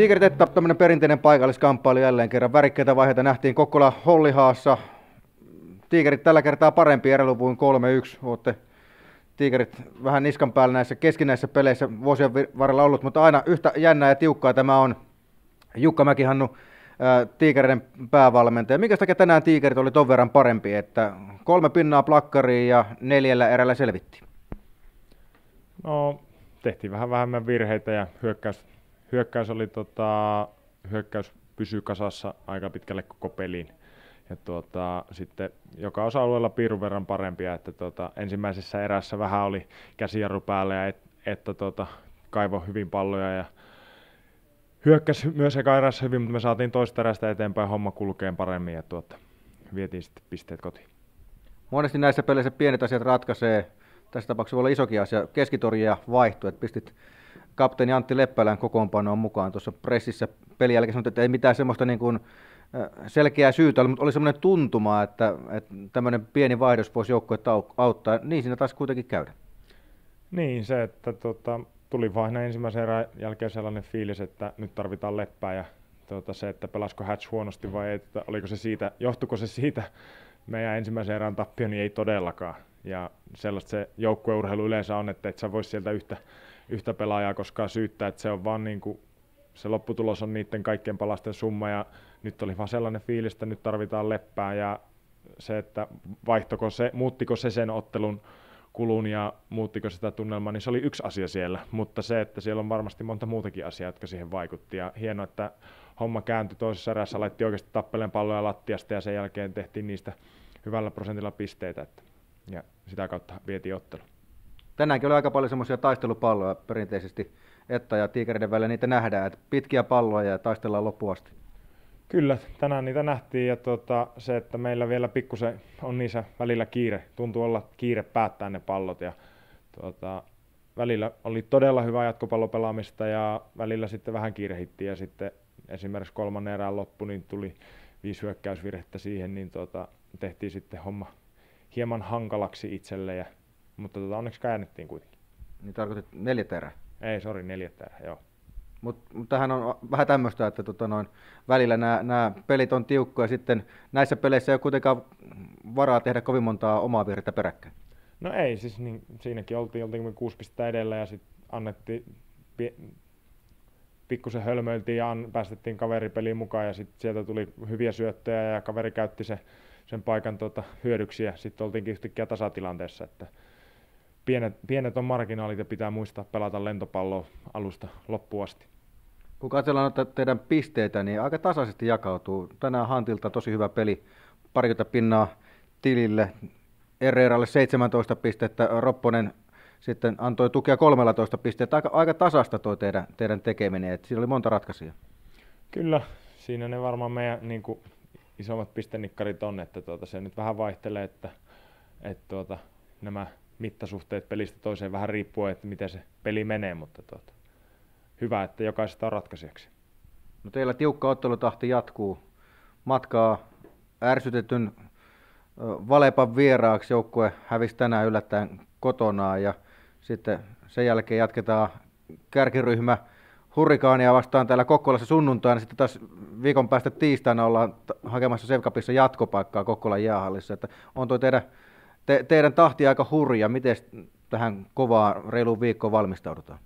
Tigerit Etta, tämmöinen perinteinen paikalliskamppailu jälleen kerran. Värikkäitä vaiheita nähtiin Kokkola Hollihaassa. Tigerit tällä kertaa parempi eräluvuin 3-1. Olette Tigerit vähän niskan päällä näissä keskinäisissä peleissä vuosien varrella ollut, mutta aina yhtä jännää ja tiukkaa tämä on Jukka Mäkihannu, Tigerin päävalmentaja. Mikä takia tänään Tigerit oli ton verran parempi, että kolme pinnaa plakkariin ja neljällä erällä selvittiin? No, tehtiin vähän vähemmän virheitä ja hyökkäys hyökkäys oli tota, hyökkäys pysyi kasassa aika pitkälle koko pelin. Ja tuota, sitten joka osa-alueella piirun verran parempia, että tuota, ensimmäisessä erässä vähän oli käsijarru päällä ja et, että tuota, kaivo hyvin palloja ja hyökkäsi myös eka erässä hyvin, mutta me saatiin toista erästä eteenpäin homma kulkeen paremmin ja tuota, vietiin sitten pisteet kotiin. Monesti näissä peleissä pienet asiat ratkaisee. Tässä tapauksessa voi olla isokin asia. Keskitorja vaihtui, että pistit kapteeni Antti Leppälän kokoonpanoon mukaan tuossa pressissä pelin jälkeen, sanoi, että ei mitään semmoista niin kuin selkeää syytä, mutta oli semmoinen tuntuma, että, että tämmöinen pieni vaihdos voisi joukkuetta auttaa. Niin siinä taas kuitenkin käydä. Niin, se, että tota, tuli vain ensimmäisen erän jälkeen sellainen fiilis, että nyt tarvitaan leppää ja tuota, se, että pelasko Hatch huonosti vai ei, että oliko se siitä, johtuko se siitä meidän ensimmäisen erän tappio, niin ei todellakaan. Ja sellaista se joukkueurheilu yleensä on, että et sä voi sieltä yhtä yhtä pelaajaa koskaan syyttää, että se on vaan niin kuin, se lopputulos on niiden kaikkien palasten summa ja nyt oli vaan sellainen fiilis, että nyt tarvitaan leppää ja se, että vaihtoko se, muuttiko se sen ottelun kulun ja muuttiko sitä tunnelmaa, niin se oli yksi asia siellä, mutta se, että siellä on varmasti monta muutakin asiaa, jotka siihen vaikutti ja hienoa, että homma kääntyi toisessa erässä, laitti oikeasti tappeleen palloja lattiasta ja sen jälkeen tehtiin niistä hyvällä prosentilla pisteitä että, ja sitä kautta vietiin ottelu tänäänkin oli aika paljon semmoisia taistelupalloja perinteisesti, että ja tiikereiden välillä niitä nähdään, että pitkiä palloja ja taistellaan loppuasti. Kyllä, tänään niitä nähtiin ja tuota, se, että meillä vielä pikkusen on niissä välillä kiire, tuntuu olla kiire päättää ne pallot ja tuota, välillä oli todella hyvää jatkopallopelaamista ja välillä sitten vähän kiirehittiin ja sitten esimerkiksi kolmannen erään loppu niin tuli viisi hyökkäysvirhettä siihen, niin tuota, tehtiin sitten homma hieman hankalaksi itselle ja mutta tota, onneksi käännettiin kuitenkin. Niin tarkoitit neljä terä? Ei, sori, neljä terä, joo. Mutta mut tähän on vähän tämmöistä, että tota noin, välillä nämä pelit on tiukkoja ja sitten näissä peleissä ei ole kuitenkaan varaa tehdä kovin montaa omaa virrettä peräkkäin. No ei, siis niin, siinäkin oltiin, oltiin kuusi pistettä edellä ja sitten annettiin, pie, pikkusen hölmöiltiin ja an, päästettiin kaveripeliin mukaan ja sitten sieltä tuli hyviä syöttöjä ja kaveri käytti se, sen paikan tota, hyödyksi ja sitten oltiinkin yhtäkkiä tasatilanteessa, että pienet, pienet on marginaalit ja pitää muistaa pelata lentopalloa alusta loppuun asti. Kun katsellaan näitä teidän pisteitä, niin aika tasaisesti jakautuu. Tänään Hantilta tosi hyvä peli, parikymmentä pinnaa tilille. Erreeralle 17 pistettä, Ropponen sitten antoi tukea 13 pistettä. Aika, aika tasasta tuo teidän, teidän tekeminen, että siinä oli monta ratkaisua. Kyllä, siinä ne varmaan meidän niin kuin, isommat pistenikkarit on, että tuota, se nyt vähän vaihtelee, että, että tuota, nämä mittasuhteet pelistä toiseen vähän riippuen, että miten se peli menee, mutta tuota, hyvä, että jokaisesta on ratkaisijaksi. No teillä tiukka ottelutahti jatkuu. Matkaa ärsytetyn Valepan vieraaksi joukkue hävisi tänään yllättäen kotonaan ja sitten sen jälkeen jatketaan kärkiryhmä Hurrikaania vastaan täällä Kokkolassa sunnuntaina. Sitten taas viikon päästä tiistaina ollaan hakemassa Sevkapissa jatkopaikkaa Kokkolan jäähallissa. Että on tuo teidän te, teidän tahti aika hurja. Miten tähän kovaan reilu viikkoon valmistaudutaan?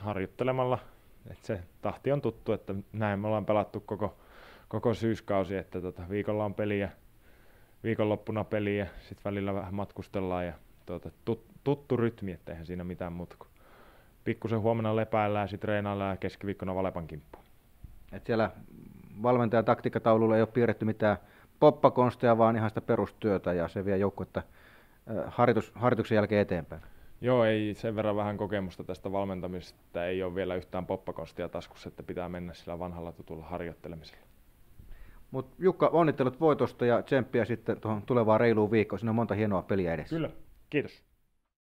Harjoittelemalla. Et se tahti on tuttu, että näin me ollaan pelattu koko, koko syyskausi, että tota, viikolla on peliä, viikonloppuna peliä, sitten välillä vähän matkustellaan ja tota, tut, tuttu rytmi, että eihän siinä mitään muuta kuin pikkusen huomenna lepäillään, sitten treenaillaan ja keskiviikkona valepan kimppuun. Et siellä valmentajan taktiikkataululla ei ole piirretty mitään poppakonsteja, vaan ihan sitä perustyötä ja se vie joukkuetta äh, harjoitus, harjoituksen jälkeen eteenpäin. Joo, ei sen verran vähän kokemusta tästä valmentamisesta, ei ole vielä yhtään poppakonstia taskussa, että pitää mennä sillä vanhalla tutulla harjoittelemisella. Mutta Jukka, onnittelut voitosta ja tsemppiä sitten tuohon tulevaan reiluun viikkoon. Siinä on monta hienoa peliä edessä. Kyllä, kiitos.